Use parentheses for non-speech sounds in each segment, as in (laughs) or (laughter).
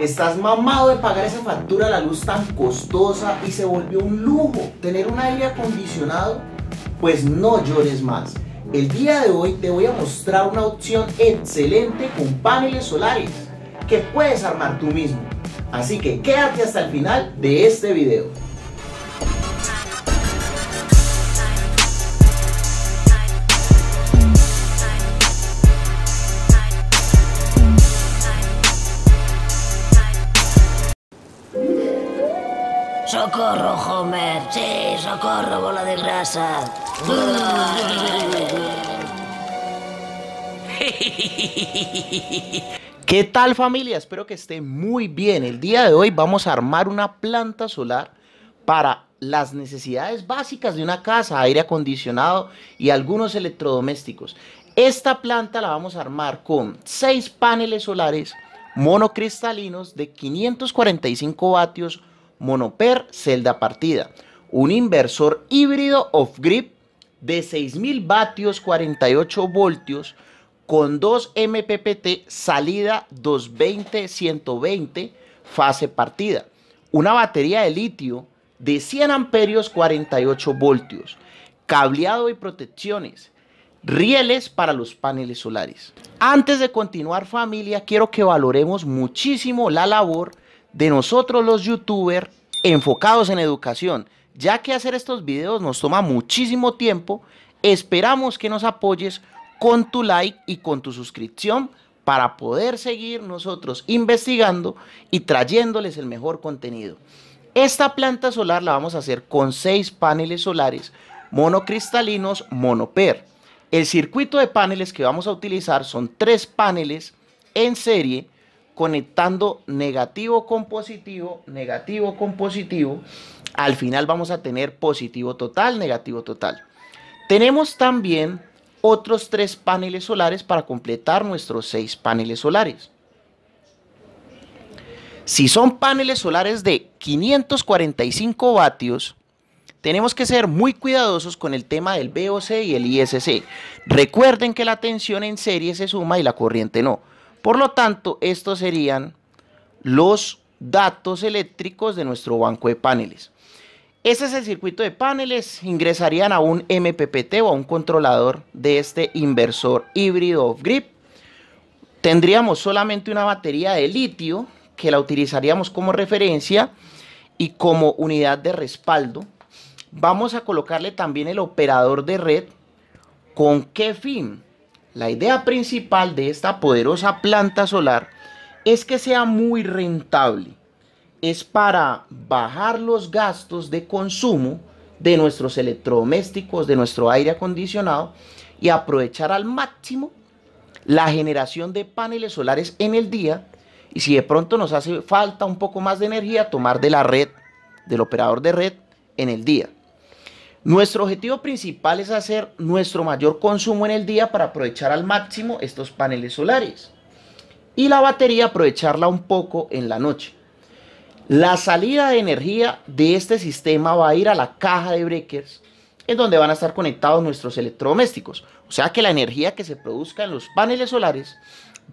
Estás mamado de pagar esa factura, la luz tan costosa y se volvió un lujo tener un aire acondicionado. Pues no llores más. El día de hoy te voy a mostrar una opción excelente con paneles solares que puedes armar tú mismo. Así que quédate hasta el final de este video. Sí, socorro, bola de grasa. (laughs) ¿Qué tal familia? Espero que esté muy bien. El día de hoy vamos a armar una planta solar para las necesidades básicas de una casa, aire acondicionado y algunos electrodomésticos. Esta planta la vamos a armar con 6 paneles solares monocristalinos de 545 vatios monoper celda partida un inversor híbrido off grip de 6.000 vatios, 48 voltios, con 2 MPPT, salida 220-120, fase partida. Una batería de litio de 100 amperios, 48 voltios, cableado y protecciones, rieles para los paneles solares. Antes de continuar familia, quiero que valoremos muchísimo la labor de nosotros los youtubers enfocados en educación, ya que hacer estos videos nos toma muchísimo tiempo, esperamos que nos apoyes con tu like y con tu suscripción para poder seguir nosotros investigando y trayéndoles el mejor contenido. Esta planta solar la vamos a hacer con seis paneles solares monocristalinos monoper. El circuito de paneles que vamos a utilizar son tres paneles en serie conectando negativo con positivo, negativo con positivo al final vamos a tener positivo total, negativo total. Tenemos también otros tres paneles solares para completar nuestros seis paneles solares. Si son paneles solares de 545 vatios, tenemos que ser muy cuidadosos con el tema del VOC y el ISC. Recuerden que la tensión en serie se suma y la corriente no. Por lo tanto, estos serían los datos eléctricos de nuestro banco de paneles. Ese es el circuito de paneles, ingresarían a un MPPT o a un controlador de este inversor híbrido off grip Tendríamos solamente una batería de litio que la utilizaríamos como referencia y como unidad de respaldo. Vamos a colocarle también el operador de red. ¿Con qué fin? La idea principal de esta poderosa planta solar es que sea muy rentable es para bajar los gastos de consumo de nuestros electrodomésticos, de nuestro aire acondicionado y aprovechar al máximo la generación de paneles solares en el día y si de pronto nos hace falta un poco más de energía, tomar de la red, del operador de red en el día. Nuestro objetivo principal es hacer nuestro mayor consumo en el día para aprovechar al máximo estos paneles solares y la batería aprovecharla un poco en la noche. La salida de energía de este sistema va a ir a la caja de breakers, en donde van a estar conectados nuestros electrodomésticos. O sea que la energía que se produzca en los paneles solares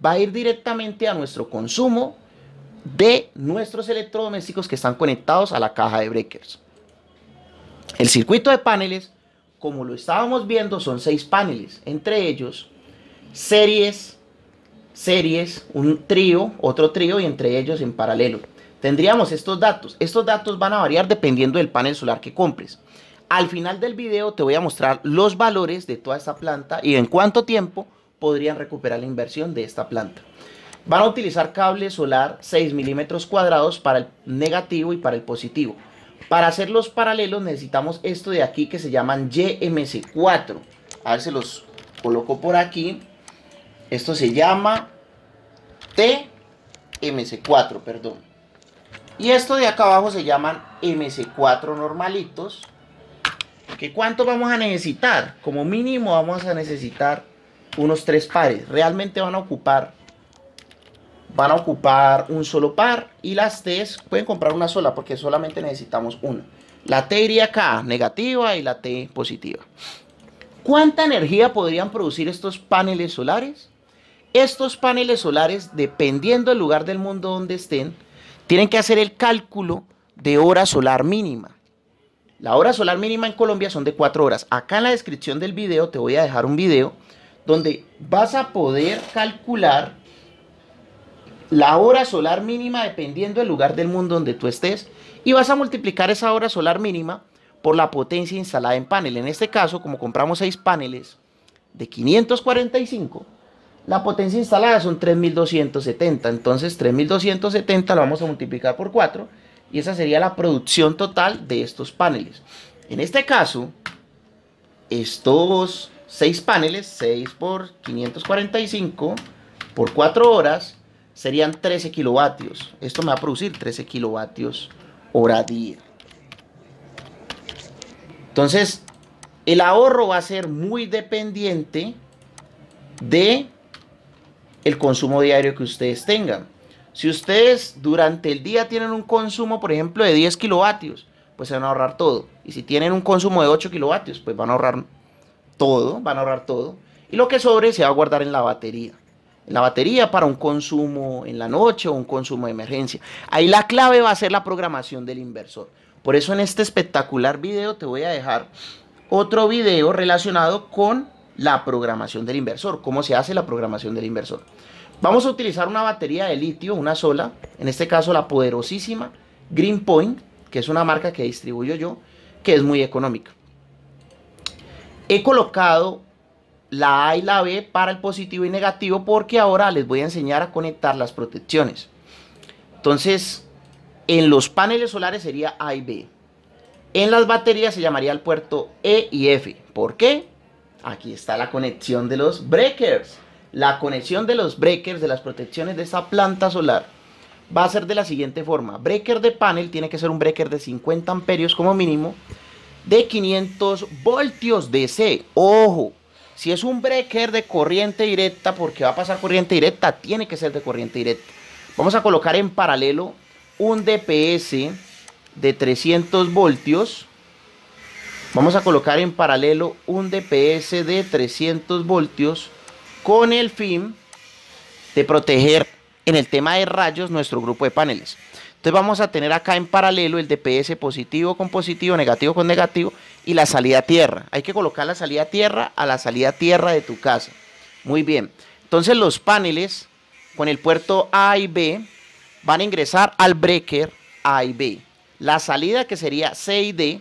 va a ir directamente a nuestro consumo de nuestros electrodomésticos que están conectados a la caja de breakers. El circuito de paneles, como lo estábamos viendo, son seis paneles, entre ellos series, series, un trío, otro trío y entre ellos en paralelo tendríamos estos datos. Estos datos van a variar dependiendo del panel solar que compres. Al final del video te voy a mostrar los valores de toda esta planta y en cuánto tiempo podrían recuperar la inversión de esta planta. Van a utilizar cable solar 6 milímetros cuadrados para el negativo y para el positivo. Para hacer los paralelos necesitamos esto de aquí que se llaman YMC4. A ver, se los coloco por aquí. Esto se llama TMC4, perdón. Y esto de acá abajo se llaman MC4 normalitos. ¿Que ¿Cuánto vamos a necesitar? Como mínimo vamos a necesitar unos tres pares. Realmente van a ocupar van a ocupar un solo par y las T pueden comprar una sola porque solamente necesitamos una. La T iría acá, negativa y la T positiva. ¿Cuánta energía podrían producir estos paneles solares? Estos paneles solares, dependiendo del lugar del mundo donde estén, tienen que hacer el cálculo de hora solar mínima. La hora solar mínima en Colombia son de 4 horas. Acá en la descripción del video te voy a dejar un video donde vas a poder calcular la hora solar mínima dependiendo del lugar del mundo donde tú estés y vas a multiplicar esa hora solar mínima por la potencia instalada en panel. En este caso, como compramos 6 paneles de 545, la potencia instalada son 3270, entonces 3270 lo vamos a multiplicar por 4 y esa sería la producción total de estos paneles. En este caso, estos 6 paneles, 6 por 545 por 4 horas, serían 13 kilovatios. Esto me va a producir 13 kilovatios hora día. Entonces, el ahorro va a ser muy dependiente de el consumo diario que ustedes tengan. Si ustedes durante el día tienen un consumo, por ejemplo, de 10 kilovatios, pues se van a ahorrar todo. Y si tienen un consumo de 8 kilovatios, pues van a ahorrar todo, van a ahorrar todo. Y lo que sobre se va a guardar en la batería. En la batería para un consumo en la noche o un consumo de emergencia. Ahí la clave va a ser la programación del inversor. Por eso en este espectacular video te voy a dejar otro video relacionado con la programación del inversor. ¿Cómo se hace la programación del inversor? Vamos a utilizar una batería de litio, una sola, en este caso la poderosísima Greenpoint, que es una marca que distribuyo yo, que es muy económica. He colocado la A y la B para el positivo y negativo porque ahora les voy a enseñar a conectar las protecciones. Entonces, en los paneles solares sería A y B. En las baterías se llamaría el puerto E y F. ¿Por qué? Aquí está la conexión de los breakers. La conexión de los breakers, de las protecciones de esta planta solar, va a ser de la siguiente forma. Breaker de panel tiene que ser un breaker de 50 amperios como mínimo, de 500 voltios DC. Ojo, si es un breaker de corriente directa, porque va a pasar corriente directa, tiene que ser de corriente directa. Vamos a colocar en paralelo un DPS de 300 voltios Vamos a colocar en paralelo un DPS de 300 voltios con el fin de proteger en el tema de rayos nuestro grupo de paneles. Entonces vamos a tener acá en paralelo el DPS positivo con positivo, negativo con negativo y la salida a tierra. Hay que colocar la salida a tierra a la salida tierra de tu casa. Muy bien. Entonces los paneles con el puerto A y B van a ingresar al breaker A y B. La salida que sería C y D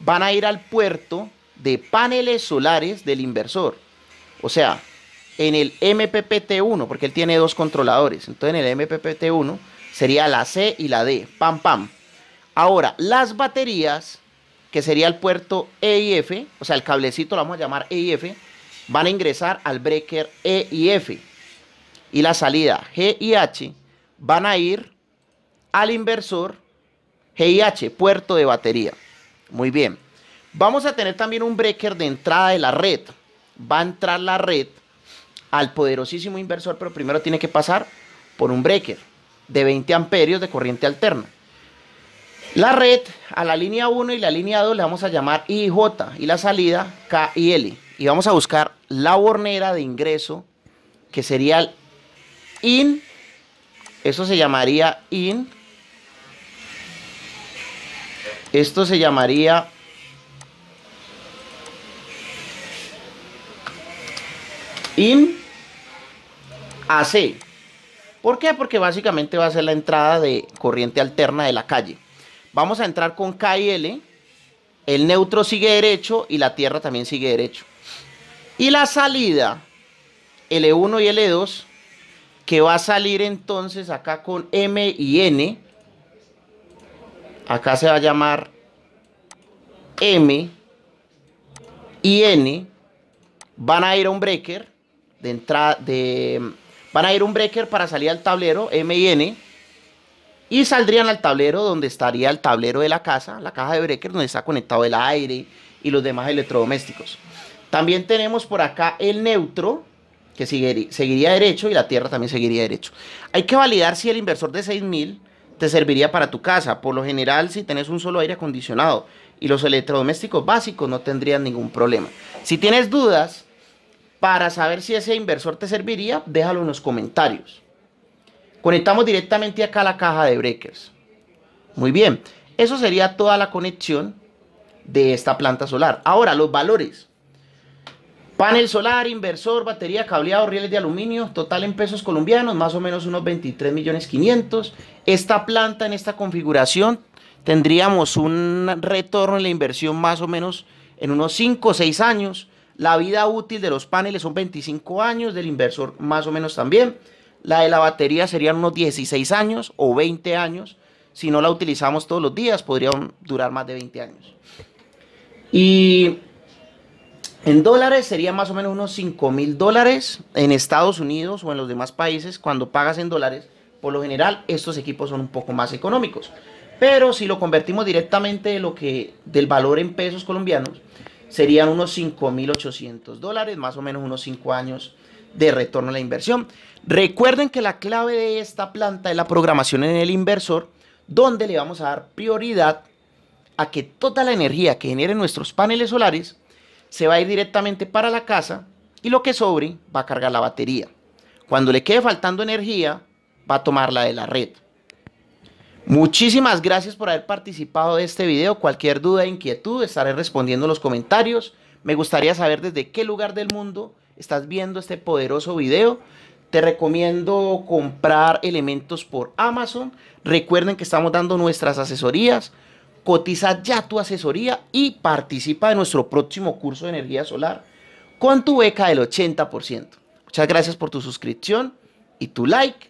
van a ir al puerto de paneles solares del inversor. O sea, en el MPPT1, porque él tiene dos controladores. Entonces en el MPPT1 sería la C y la D. Pam, pam. Ahora, las baterías, que sería el puerto E F, o sea, el cablecito lo vamos a llamar E F, van a ingresar al breaker E Y F y la salida G y H van a ir al inversor G H puerto de batería. Muy bien. Vamos a tener también un breaker de entrada de la red. Va a entrar la red al poderosísimo inversor, pero primero tiene que pasar por un breaker de 20 amperios de corriente alterna. La red a la línea 1 y la línea 2 le vamos a llamar IJ y la salida K y L. Y vamos a buscar la bornera de ingreso que sería el IN. Eso se llamaría IN esto se llamaría in AC. ¿Por qué? Porque básicamente va a ser la entrada de corriente alterna de la calle. Vamos a entrar con K y L. El neutro sigue derecho y la tierra también sigue derecho. Y la salida, L1 y L2, que va a salir entonces acá con M y N acá se va a llamar M y N van a ir a un breaker de entrada de van a ir a un breaker para salir al tablero M y N y saldrían al tablero donde estaría el tablero de la casa, la caja de breaker donde está conectado el aire y los demás electrodomésticos. También tenemos por acá el neutro que seguiría derecho y la tierra también seguiría derecho. Hay que validar si el inversor de 6000 te serviría para tu casa. Por lo general, si tenés un solo aire acondicionado y los electrodomésticos básicos, no tendrías ningún problema. Si tienes dudas para saber si ese inversor te serviría, déjalo en los comentarios. Conectamos directamente acá la caja de breakers. Muy bien, eso sería toda la conexión de esta planta solar. Ahora, los valores. Panel solar, inversor, batería, cableado, rieles de aluminio, total en pesos colombianos, más o menos unos 23 millones 500. Esta planta en esta configuración tendríamos un retorno en la inversión más o menos en unos 5 o 6 años. La vida útil de los paneles son 25 años, del inversor más o menos también. La de la batería serían unos 16 años o 20 años. Si no la utilizamos todos los días, podrían durar más de 20 años. Y en dólares sería más o menos unos 5 mil dólares en Estados Unidos o en los demás países cuando pagas en dólares por lo general estos equipos son un poco más económicos. Pero si lo convertimos directamente lo que, del valor en pesos colombianos, serían unos 5.800 dólares, más o menos unos 5 años de retorno a la inversión. Recuerden que la clave de esta planta es la programación en el inversor, donde le vamos a dar prioridad a que toda la energía que generen nuestros paneles solares se va a ir directamente para la casa y lo que sobre va a cargar la batería. Cuando le quede faltando energía, va a tomar la de la red. Muchísimas gracias por haber participado de este video. Cualquier duda e inquietud estaré respondiendo en los comentarios. Me gustaría saber desde qué lugar del mundo estás viendo este poderoso video. Te recomiendo comprar elementos por Amazon. Recuerden que estamos dando nuestras asesorías. Cotiza ya tu asesoría y participa de nuestro próximo curso de energía solar con tu beca del 80%. Muchas gracias por tu suscripción y tu like